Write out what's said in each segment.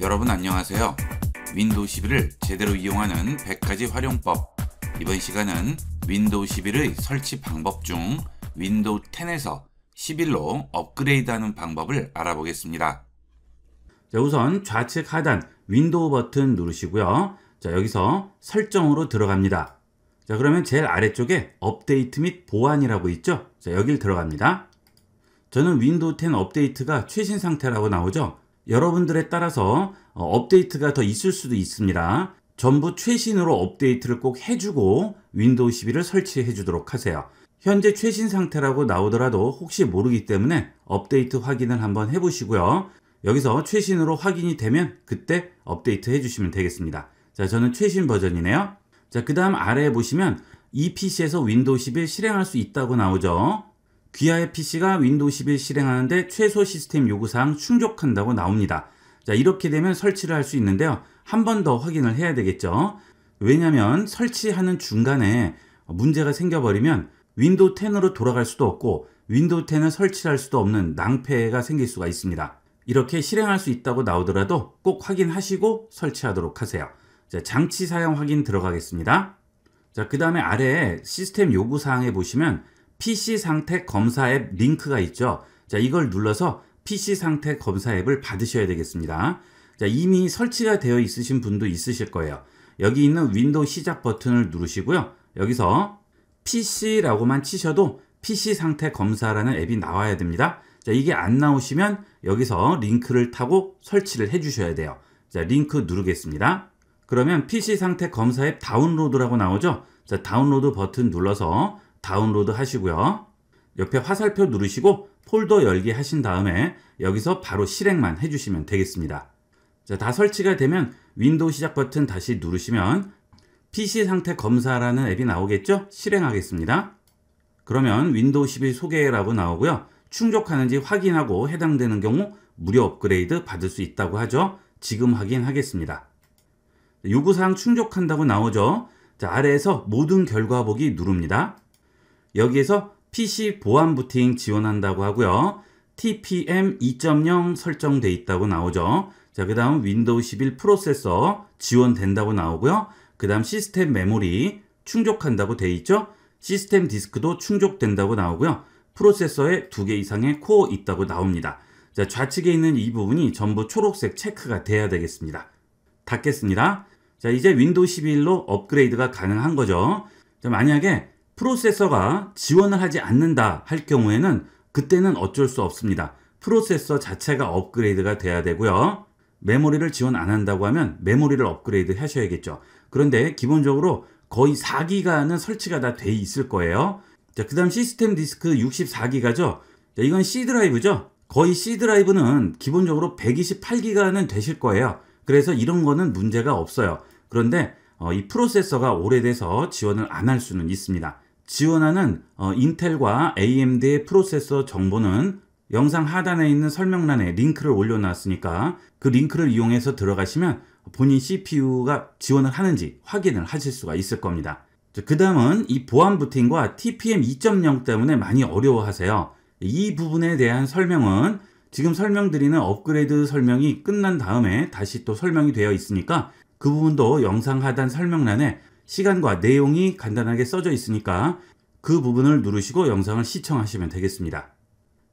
여러분 안녕하세요. 윈도우 11을 제대로 이용하는 100가지 활용법 이번 시간은 윈도우 11의 설치 방법 중 윈도우 10에서 11로 업그레이드하는 방법을 알아보겠습니다. 자, 우선 좌측 하단 윈도우 버튼 누르시고요. 자, 여기서 설정으로 들어갑니다. 자, 그러면 제일 아래쪽에 업데이트 및 보안이라고 있죠? 자, 여길 들어갑니다. 저는 윈도우 10 업데이트가 최신 상태라고 나오죠? 여러분들에 따라서 어, 업데이트가 더 있을 수도 있습니다. 전부 최신으로 업데이트를 꼭 해주고 윈도우 11을 설치해 주도록 하세요. 현재 최신 상태라고 나오더라도 혹시 모르기 때문에 업데이트 확인을 한번 해보시고요. 여기서 최신으로 확인이 되면 그때 업데이트 해주시면 되겠습니다. 자, 저는 최신 버전이네요. 자, 그 다음 아래에 보시면 이 PC에서 윈도우 11 실행할 수 있다고 나오죠. 귀하의 PC가 윈도우 10을 실행하는데 최소 시스템 요구사항 충족한다고 나옵니다. 자 이렇게 되면 설치를 할 수 있는데요. 한 번 더 확인을 해야 되겠죠. 왜냐하면 설치하는 중간에 문제가 생겨버리면 윈도우 10으로 돌아갈 수도 없고 윈도우 10을 설치할 수도 없는 낭패가 생길 수가 있습니다. 이렇게 실행할 수 있다고 나오더라도 꼭 확인하시고 설치하도록 하세요. 자, 장치 사용 확인 들어가겠습니다. 자, 그 다음에 아래에 시스템 요구 사항에 보시면 PC 상태 검사 앱 링크가 있죠. 자, 이걸 눌러서 PC 상태 검사 앱을 받으셔야 되겠습니다. 자, 이미 설치가 되어 있으신 분도 있으실 거예요. 여기 있는 윈도우 시작 버튼을 누르시고요. 여기서 PC라고만 치셔도 PC 상태 검사라는 앱이 나와야 됩니다. 자, 이게 안 나오시면 여기서 링크를 타고 설치를 해 주셔야 돼요. 자, 링크 누르겠습니다. 그러면 PC 상태 검사 앱 다운로드라고 나오죠? 자, 다운로드 버튼 눌러서 다운로드 하시고요. 옆에 화살표 누르시고 폴더 열기 하신 다음에 여기서 바로 실행만 해주시면 되겠습니다. 자, 다 설치가 되면 윈도우 시작 버튼 다시 누르시면 PC 상태 검사라는 앱이 나오겠죠? 실행하겠습니다. 그러면 윈도우 11 소개라고 나오고요. 충족하는지 확인하고 해당되는 경우 무료 업그레이드 받을 수 있다고 하죠. 지금 확인하겠습니다. 요구사항 충족한다고 나오죠. 자, 아래에서 모든 결과 보기 누릅니다. 여기에서 PC 보안 부팅 지원한다고 하고요. TPM 2.0 설정돼 있다고 나오죠. 자, 그 다음 윈도우 11 프로세서 지원된다고 나오고요. 그 다음 시스템 메모리 충족한다고 돼 있죠. 시스템 디스크도 충족된다고 나오고요. 프로세서에 두 개 이상의 코어 있다고 나옵니다. 자, 좌측에 있는 이 부분이 전부 초록색 체크가 돼야 되겠습니다. 닫겠습니다. 자, 이제 윈도우 11로 업그레이드가 가능한 거죠. 자, 만약에 프로세서가 지원을 하지 않는다 할 경우에는 그때는 어쩔 수 없습니다. 프로세서 자체가 업그레이드가 돼야 되고요. 메모리를 지원 안 한다고 하면 메모리를 업그레이드 하셔야겠죠. 그런데 기본적으로 거의 4기가는 설치가 다 돼 있을 거예요. 자, 그 다음 시스템 디스크 64기가죠. 자, 이건 C 드라이브죠. 거의 C 드라이브는 기본적으로 128기가는 되실 거예요. 그래서 이런 거는 문제가 없어요. 그런데 어, 이 프로세서가 오래돼서 지원을 안 할 수는 있습니다. 지원하는 어, 인텔과 AMD의 프로세서 정보는 영상 하단에 있는 설명란에 링크를 올려놨으니까 그 링크를 이용해서 들어가시면 본인 CPU가 지원을 하는지 확인을 하실 수가 있을 겁니다. 그 다음은 이 보안 부팅과 TPM 2.0 때문에 많이 어려워하세요. 이 부분에 대한 설명은 지금 설명드리는 업그레이드 설명이 끝난 다음에 다시 또 설명이 되어 있으니까 그 부분도 영상 하단 설명란에 시간과 내용이 간단하게 써져 있으니까 그 부분을 누르시고 영상을 시청하시면 되겠습니다.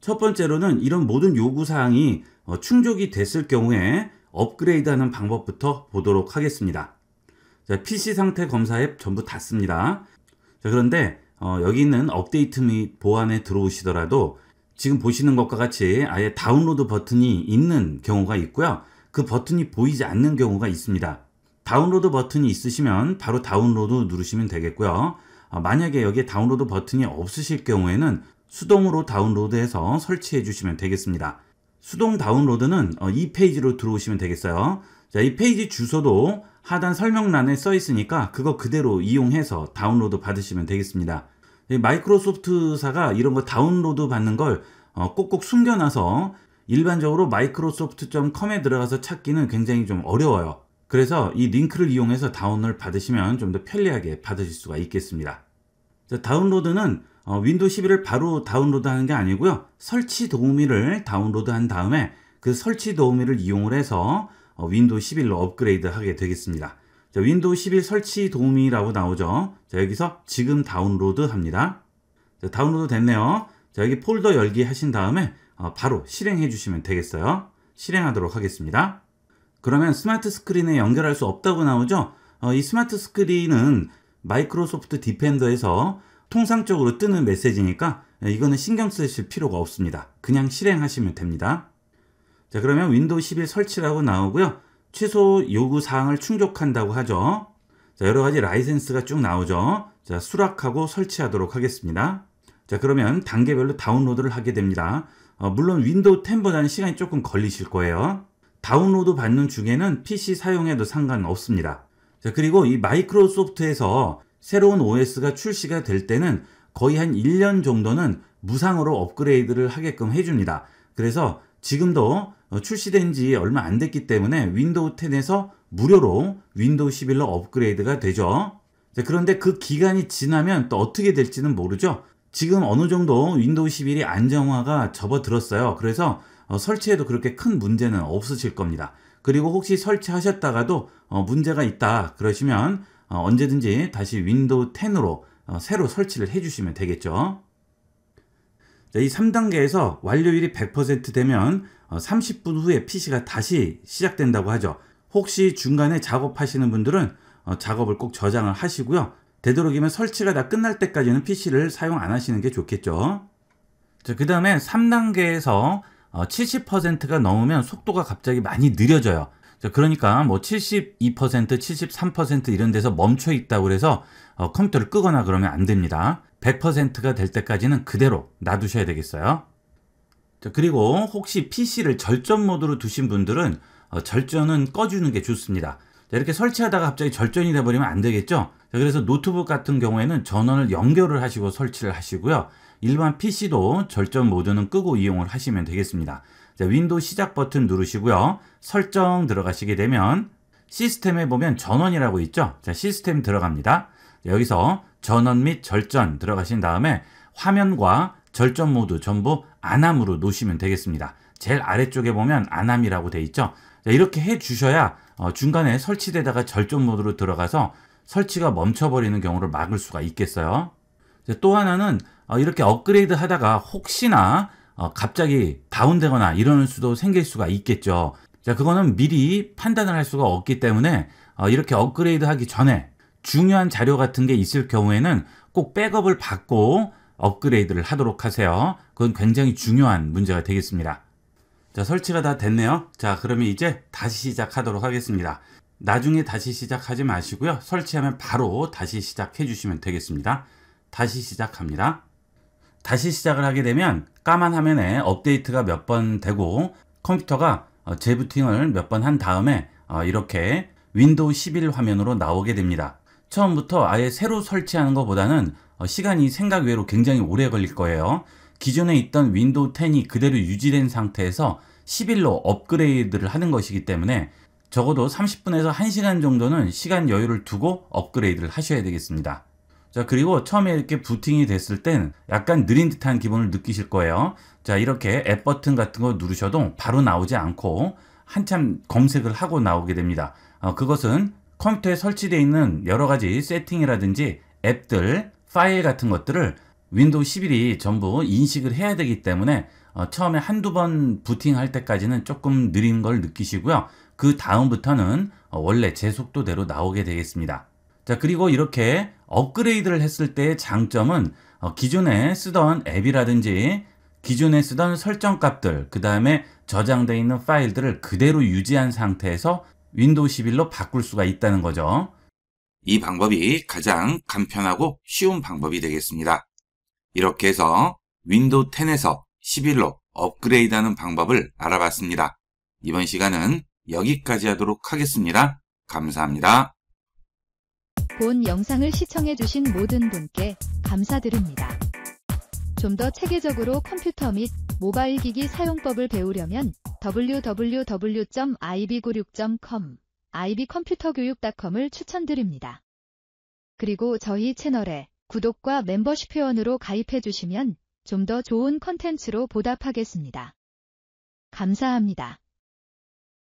첫 번째로는 이런 모든 요구사항이 어, 충족이 됐을 경우에 업그레이드하는 방법부터 보도록 하겠습니다. PC 상태 검사 앱 전부 닫습니다. 그런데 어, 여기 있는 업데이트 및 보안에 들어오시더라도 지금 보시는 것과 같이 아예 다운로드 버튼이 있는 경우가 있고요. 그 버튼이 보이지 않는 경우가 있습니다. 다운로드 버튼이 있으시면 바로 다운로드 누르시면 되겠고요. 어, 만약에 여기에 다운로드 버튼이 없으실 경우에는 수동으로 다운로드해서 설치해 주시면 되겠습니다. 수동 다운로드는 어, 이 페이지로 들어오시면 되겠어요. 자, 이 페이지 주소도 하단 설명란에 써 있으니까 그거 그대로 이용해서 다운로드 받으시면 되겠습니다. 마이크로소프트사가 이런 거 다운로드 받는 걸 어, 꼭꼭 숨겨놔서 일반적으로 마이크로소프트.com에 들어가서 찾기는 굉장히 좀 어려워요. 그래서 이 링크를 이용해서 다운을 받으시면 좀 더 편리하게 받으실 수가 있겠습니다. 자, 다운로드는 어, 윈도우 11을 바로 다운로드하는 게 아니고요. 설치 도우미를 다운로드한 다음에 그 설치 도우미를 이용을 해서 어, 윈도우 11로 업그레이드 하게 되겠습니다. 자, 윈도우 11 설치 도우미라고 나오죠. 자, 여기서 지금 다운로드 합니다. 자, 다운로드 됐네요. 자, 여기 폴더 열기 하신 다음에 어, 바로 실행해 주시면 되겠어요. 실행하도록 하겠습니다. 그러면 스마트 스크린에 연결할 수 없다고 나오죠 어, 이 스마트 스크린은 마이크로소프트 디펜더에서 통상적으로 뜨는 메시지니까 예, 이거는 신경 쓰실 필요가 없습니다 그냥 실행하시면 됩니다 자 그러면 윈도우 11 설치라고 나오고요 최소 요구 사항을 충족한다고 하죠 자 여러가지 라이센스가 쭉 나오죠 자 수락하고 설치하도록 하겠습니다 자 그러면 단계별로 다운로드를 하게 됩니다 어, 물론 윈도우 10보다는 시간이 조금 걸리실 거예요 다운로드 받는 중에는 PC 사용에도 상관없습니다. 자, 그리고 이 마이크로소프트에서 새로운 OS가 출시가 될 때는 거의 한 1년 정도는 무상으로 업그레이드를 하게끔 해줍니다. 그래서 지금도 어, 출시된 지 얼마 안 됐기 때문에 윈도우 10에서 무료로 윈도우 11로 업그레이드가 되죠. 자, 그런데 그 기간이 지나면 또 어떻게 될지는 모르죠. 지금 어느 정도 윈도우 11이 안정화가 접어들었어요. 그래서 어, 설치해도 그렇게 큰 문제는 없으실 겁니다. 그리고 혹시 설치하셨다가도 어, 문제가 있다 그러시면 어, 언제든지 다시 윈도우 10으로 어, 새로 설치를 해주시면 되겠죠. 자, 이 3단계에서 완료일이100% 되면 30분 어, 후에 PC가 다시 시작된다고 하죠. 혹시 중간에 작업하시는 분들은 어, 작업을 꼭 저장을 하시고요. 되도록이면 설치가 다 끝날 때까지는 PC를 사용 안 하시는 게 좋겠죠. 그 다음에 3단계에서 70%가 어, 넘으면 속도가 갑자기 많이 느려져요. 그러니까 뭐 72%, 73% 이런 데서 멈춰 있다고 그래서 어, 컴퓨터를 끄거나 그러면 안 됩니다. 100%가 될 때까지는 그대로 놔두셔야 되겠어요. 그리고 혹시 PC를 절전 모드로 두신 분들은 어, 절전은 꺼주는 게 좋습니다. 이렇게 설치하다가 갑자기 절전이 돼버리면 안 되겠죠? 그래서 노트북 같은 경우에는 전원을 연결을 하시고 설치를 하시고요. 일반 PC도 절전 모드는 끄고 이용을 하시면 되겠습니다. 자, 윈도우 시작 버튼 누르시고요. 설정 들어가시게 되면 시스템에 보면 전원이라고 있죠. 자, 시스템 들어갑니다. 여기서 전원 및 절전 들어가신 다음에 화면과 절전 모드 전부 안함으로 놓으시면 되겠습니다. 제일 아래쪽에 보면 안함이라고 돼 있죠. 자, 이렇게 해 주셔야 어, 중간에 설치되다가 절전 모드로 들어가서 설치가 멈춰버리는 경우를 막을 수가 있겠어요. 또 하나는 어, 이렇게 업그레이드 하다가 혹시나 어, 갑자기 다운되거나 이러는 수도 생길 수가 있겠죠. 자, 그거는 미리 판단을 할 수가 없기 때문에 어, 이렇게 업그레이드 하기 전에 중요한 자료 같은 게 있을 경우에는 꼭 백업을 받고 업그레이드를 하도록 하세요. 그건 굉장히 중요한 문제가 되겠습니다. 자, 설치가 다 됐네요. 자, 그러면 이제 다시 시작하도록 하겠습니다. 나중에 다시 시작하지 마시고요. 설치하면 바로 다시 시작해 주시면 되겠습니다. 다시 시작합니다. 다시 시작을 하게 되면 까만 화면에 업데이트가 몇 번 되고 컴퓨터가 어, 재부팅을 몇 번 한 다음에 어, 이렇게 윈도우 11 화면으로 나오게 됩니다. 처음부터 아예 새로 설치하는 것보다는 어, 시간이 생각 외로 굉장히 오래 걸릴 거예요. 기존에 있던 윈도우 10이 그대로 유지된 상태에서 11로 업그레이드를 하는 것이기 때문에 적어도 30분에서 1시간 정도는 시간 여유를 두고 업그레이드를 하셔야 되겠습니다. 자 그리고 처음에 이렇게 부팅이 됐을 땐 약간 느린 듯한 기분을 느끼실 거예요 자 이렇게 앱 버튼 같은 거 누르셔도 바로 나오지 않고 한참 검색을 하고 나오게 됩니다 어, 그것은 컴퓨터에 설치되어 있는 여러 가지 세팅이라든지 앱들 파일 같은 것들을 윈도우 11이 전부 인식을 해야 되기 때문에 어, 처음에 한두 번 부팅할 때까지는 조금 느린 걸 느끼시고요 그 다음부터는 어, 원래 제 속도대로 나오게 되겠습니다 자 그리고 이렇게 업그레이드를 했을 때의 장점은 어, 기존에 쓰던 앱이라든지 기존에 쓰던 설정값들 그 다음에 저장되어 있는 파일들을 그대로 유지한 상태에서 윈도우 11로 바꿀 수가 있다는 거죠. 이 방법이 가장 간편하고 쉬운 방법이 되겠습니다. 이렇게 해서 윈도우 10에서 11로 업그레이드하는 방법을 알아봤습니다. 이번 시간은 여기까지 하도록 하겠습니다. 감사합니다. 본 영상을 시청해주신 모든 분께 감사드립니다. 좀 더 체계적으로 컴퓨터 및 모바일 기기 사용법을 배우려면 www.ib96.com, ib컴퓨터교육.com을 추천드립니다. 그리고 저희 채널에 구독과 멤버십 회원으로 가입해주시면 좀 더 좋은 컨텐츠로 보답하겠습니다. 감사합니다.